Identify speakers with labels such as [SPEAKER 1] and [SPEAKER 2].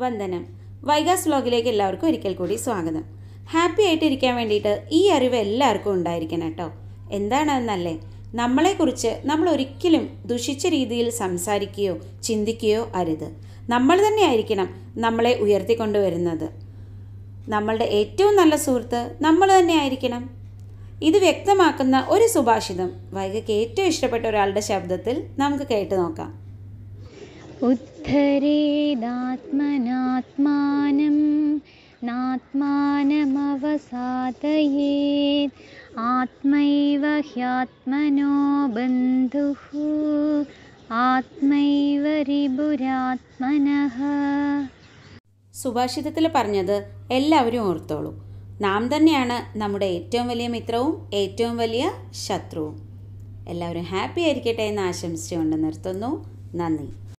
[SPEAKER 1] വന്ദനം വൈഗാസ് വ്ലോഗിലേക്ക് എല്ലാവർക്കും ഒരിക്കൽ കൂടി സ്വാഗതം ഹാപ്പി ആയിട്ട് വേണ്ടിയിട്ട് ഈ അറിവ് എല്ലാവർക്കും ഉണ്ടായിരിക്കണം കേട്ടോ എന്താണെന്നല്ലേ നമ്മളെക്കുറിച്ച് നമ്മൾ ഒരിക്കലും ദുഷിച്ച രീതിയിൽ സംസാരിക്കുകയോ ചിന്തിക്കുകയോ അരുത് നമ്മൾ തന്നെ ആയിരിക്കണം നമ്മളെ ഉയർത്തിക്കൊണ്ടുവരുന്നത് നമ്മളുടെ ഏറ്റവും നല്ല സുഹൃത്ത് നമ്മൾ തന്നെ ആയിരിക്കണം ഇത് വ്യക്തമാക്കുന്ന ഒരു സുഭാഷിതം വൈകയ്ക്ക് ഏറ്റവും ഇഷ്ടപ്പെട്ട ഒരാളുടെ ശബ്ദത്തിൽ നമുക്ക് കേട്ട് നോക്കാം
[SPEAKER 2] ഉദ്ധരേദാത്മനാത്മാനം നാത്മാനമവസാദയേത് ആത്മൈവ ഹ്യാത്മനോ ബന്ധു ആത്മൈവ രിപുരാത്മന
[SPEAKER 1] സുഭാഷിതത്തിൽ പറഞ്ഞത് എല്ലാവരും ഓർത്തോളൂ നാം തന്നെയാണ് നമ്മുടെ ഏറ്റവും വലിയ മിത്രവും ഏറ്റവും വലിയ ശത്രുവും എല്ലാവരും ഹാപ്പി ആയിരിക്കട്ടെ എന്ന് ആശംസിച്ചുകൊണ്ട് നിർത്തുന്നു നന്ദി